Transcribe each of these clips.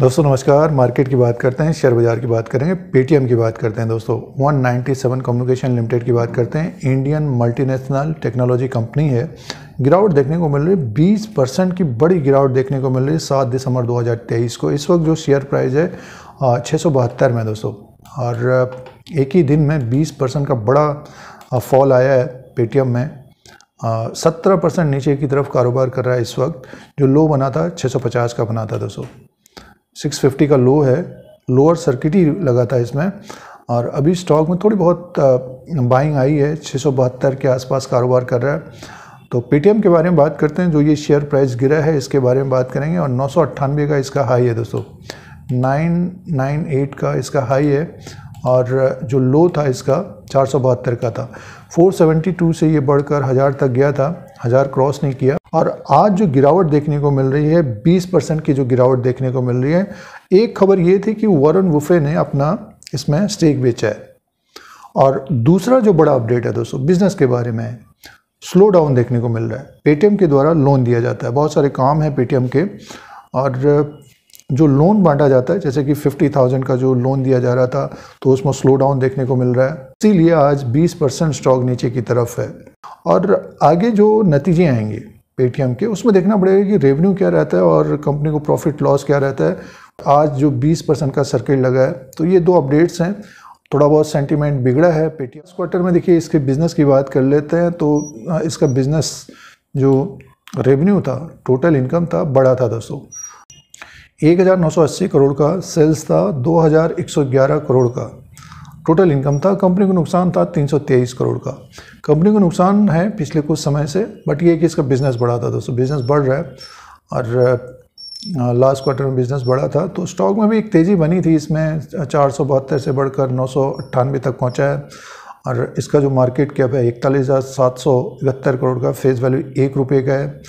दोस्तों नमस्कार मार्केट की बात करते हैं शेयर बाजार की बात करेंगे पेटीएम की बात करते हैं दोस्तों 197 कम्युनिकेशन लिमिटेड की बात करते हैं इंडियन मल्टीनेशनल टेक्नोलॉजी कंपनी है गिरावट देखने को मिल रही है बीस परसेंट की बड़ी गिरावट देखने को मिल रही है सात दिसंबर 2023 को इस वक्त जो शेयर प्राइस है छः में दोस्तों और एक ही दिन में बीस परसेंट का बड़ा फॉल आया है पेटीएम में सत्रह परसेंट नीचे की तरफ कारोबार कर रहा है इस वक्त जो लो बना था छः का बना था दोस्तों 650 का लो है लोअर सर्किट ही लगा था इसमें और अभी स्टॉक में थोड़ी बहुत बाइंग आई है छः के आसपास कारोबार कर रहा है तो पेटीएम के बारे में बात करते हैं जो ये शेयर प्राइस गिरा है इसके बारे में बात करेंगे और नौ का इसका हाई है दोस्तों 998 का इसका हाई है और जो लो था इसका चार का था 472 से ये बढ़कर हज़ार तक गया था हज़ार क्रॉस नहीं किया और आज जो गिरावट देखने को मिल रही है 20 परसेंट की जो गिरावट देखने को मिल रही है एक खबर ये थी कि वॉरन वुफे ने अपना इसमें स्टेक बेचा है और दूसरा जो बड़ा अपडेट है दोस्तों बिजनेस के बारे में स्लो डाउन देखने को मिल रहा है पेटीएम के द्वारा लोन दिया जाता है बहुत सारे काम हैं पेटीएम के और जो लोन बांटा जाता है जैसे कि 50,000 का जो लोन दिया जा रहा था तो उसमें स्लो डाउन देखने को मिल रहा है इसीलिए आज 20 परसेंट स्टॉक नीचे की तरफ है और आगे जो नतीजे आएंगे पेटीएम के उसमें देखना पड़ेगा कि रेवेन्यू क्या रहता है और कंपनी को प्रॉफिट लॉस क्या रहता है आज जो 20 परसेंट का सर्किट लगा है तो ये दो अपडेट्स हैं थोड़ा बहुत सेंटीमेंट बिगड़ा है पेटीएम क्वार्टर में देखिए इसके बिज़नेस की बात कर लेते हैं तो हाँ, इसका बिज़नेस जो रेवेन्यू था टोटल इनकम था बड़ा था दोस्तों एक करोड़ का सेल्स था दो करोड़ का टोटल इनकम था कंपनी को नुकसान था 323 करोड़ का कंपनी को नुकसान है पिछले कुछ समय से बट ये कि इसका बिज़नेस बढ़ा था दोस्तों बिज़नेस बढ़ रहा है और लास्ट क्वार्टर में बिज़नेस बढ़ा था तो स्टॉक में भी एक तेज़ी बनी थी इसमें चार से बढ़कर नौ तक पहुँचा है और इसका जो मार्केट कैप है इकतालीस हज़ार सात सौ इकहत्तर करोड़ का फेस वैल्यू एक रुपये का है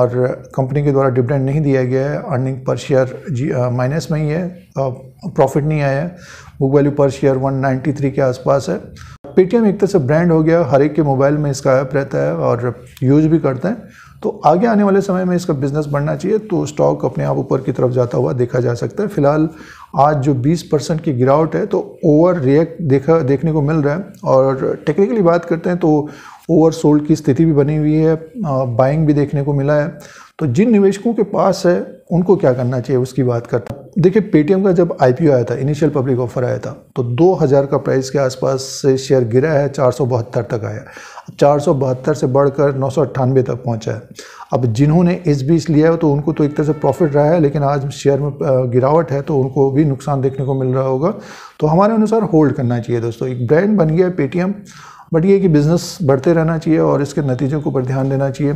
और कंपनी के द्वारा डिविडेंड नहीं दिया गया है अर्निंग पर शेयर जी माइनस में ही है प्रॉफिट नहीं आया है बुक वैल्यू पर शेयर 193 के आसपास है पेटीएम एक तरह से ब्रांड हो गया हर एक के मोबाइल में इसका ऐप रहता है और यूज भी करते हैं तो आगे आने वाले समय में इसका बिजनेस बढ़ना चाहिए तो स्टॉक अपने आप ऊपर की तरफ जाता हुआ देखा जा सकता है फिलहाल आज जो 20 परसेंट की गिरावट है तो ओवर रिएक्ट देखा देखने को मिल रहा है और टेक्निकली बात करते हैं तो ओवर सोल्ड की स्थिति भी बनी हुई है बाइंग भी देखने को मिला है तो जिन निवेशकों के पास है उनको क्या करना चाहिए उसकी बात करते हैं देखिए पेटीएम का जब आई आया था इनिशियल पब्लिक ऑफर आया था तो 2000 का प्राइस के आसपास से शेयर गिरा है चार तक आया चार से बढ़कर नौ तक पहुंचा है अब जिन्होंने इस बीच लिया है तो उनको तो एक तरह से प्रॉफिट रहा है लेकिन आज शेयर में गिरावट है तो उनको भी नुकसान देखने को मिल रहा होगा तो हमारे अनुसार होल्ड करना चाहिए दोस्तों एक ब्रांड बन गया है पेटीएम बट ये कि बिज़नेस बढ़ते रहना चाहिए और इसके नतीजों के ऊपर ध्यान देना चाहिए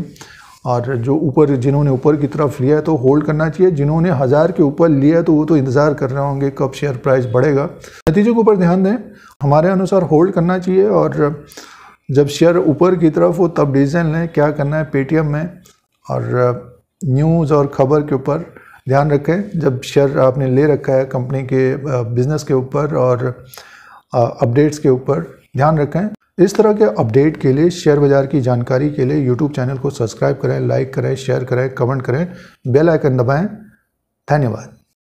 और जो ऊपर जिन्होंने ऊपर की तरफ लिया है तो होल्ड करना चाहिए जिन्होंने हज़ार के ऊपर लिया है तो वो तो इंतज़ार कर रहे होंगे कब शेयर प्राइस बढ़ेगा नतीजे के ऊपर ध्यान दें हमारे अनुसार होल्ड करना चाहिए और जब शेयर ऊपर की तरफ हो तब डिसीजन लें क्या करना है पेटीएम में और न्यूज़ और ख़बर के ऊपर ध्यान रखें जब शेयर आपने ले रखा है कंपनी के बिज़नेस के ऊपर और अपडेट्स के ऊपर ध्यान रखें इस तरह के अपडेट के लिए शेयर बाजार की जानकारी के लिए यूट्यूब चैनल को सब्सक्राइब करें लाइक करें शेयर करें कमेंट करें बेल आइकन दबाएं धन्यवाद